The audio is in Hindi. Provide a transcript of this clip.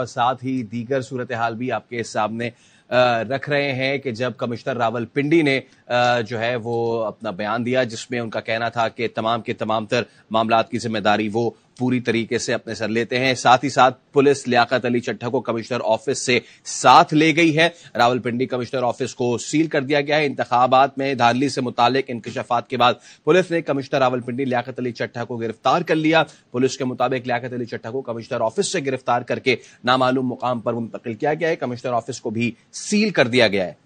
और साथ ही दीगर सूरत हाल भी आपके सामने रख रहे हैं कि जब कमिश्नर रावल पिंडी ने जो है वो अपना बयान दिया जिसमें उनका कहना था कि तमाम के तमाम तर मामला की जिम्मेदारी वो पूरी तरीके से अपने सर लेते हैं साथ ही साथ पुलिस लियाकत अली चड्ढा को कमिश्नर ऑफिस से साथ ले गई है रावलपिंडी कमिश्नर ऑफिस को सील कर दिया गया है इंतबात में धानली से मुतालिक इंकशाफात के बाद पुलिस ने कमिश्नर रावलपिंडी लियाकत अली चट्ठा को गिरफ्तार कर लिया पुलिस के मुताबिक लियाकत अली चट्ठा को कमिश्नर ऑफिस से गिरफ्तार करके नामालूम मुकाम पर मुंतकिल किया गया है कमिश्नर ऑफिस को भी सील कर दिया गया है